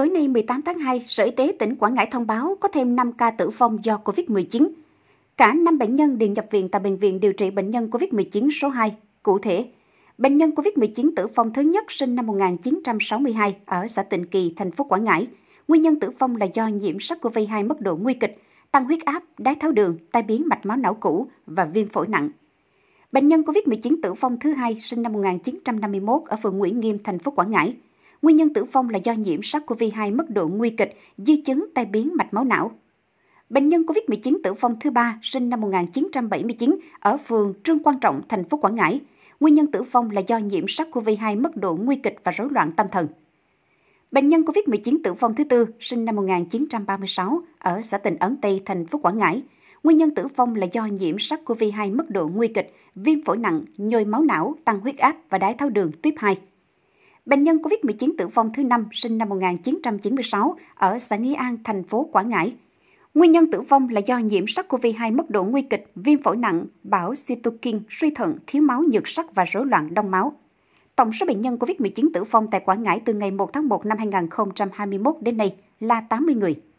Tối nay 18 tháng 2, Sở Y tế tỉnh Quảng Ngãi thông báo có thêm 5 ca tử vong do COVID-19. Cả 5 bệnh nhân đều nhập viện tại Bệnh viện điều trị bệnh nhân COVID-19 số 2. Cụ thể, bệnh nhân COVID-19 tử vong thứ nhất sinh năm 1962 ở xã Tịnh Kỳ, thành phố Quảng Ngãi. Nguyên nhân tử vong là do nhiễm SARS-CoV-2 mức độ nguy kịch, tăng huyết áp, đái tháo đường, tai biến mạch máu não cũ và viêm phổi nặng. Bệnh nhân COVID-19 tử vong thứ hai sinh năm 1951 ở phường Nguyễn Nghiêm, thành phố Quảng Ngãi. Nguyên nhân tử vong là do nhiễm SARS-CoV-2 mức độ nguy kịch, di chứng tai biến mạch máu não. Bệnh nhân COVID-19 tử vong thứ ba sinh năm 1979 ở phường Trương Quang Trọng, thành phố Quảng Ngãi. Nguyên nhân tử vong là do nhiễm SARS-CoV-2 mức độ nguy kịch và rối loạn tâm thần. Bệnh nhân COVID-19 tử vong thứ tư sinh năm 1936 ở xã Tịnh Ấn Tây, thành phố Quảng Ngãi. Nguyên nhân tử vong là do nhiễm SARS-CoV-2 mức độ nguy kịch, viêm phổi nặng, nhồi máu não, tăng huyết áp và đái tháo đường tuyếp 2. Bệnh nhân COVID-19 tử vong thứ năm sinh năm 1996 ở xã Nghi An, thành phố Quảng Ngãi. Nguyên nhân tử vong là do nhiễm SARS-CoV-2 mức độ nguy kịch, viêm phổi nặng, bão cytokin suy thận, thiếu máu nhược sắc và rối loạn đông máu. Tổng số bệnh nhân COVID-19 tử vong tại Quảng Ngãi từ ngày 1 tháng 1 năm 2021 đến nay là 80 người.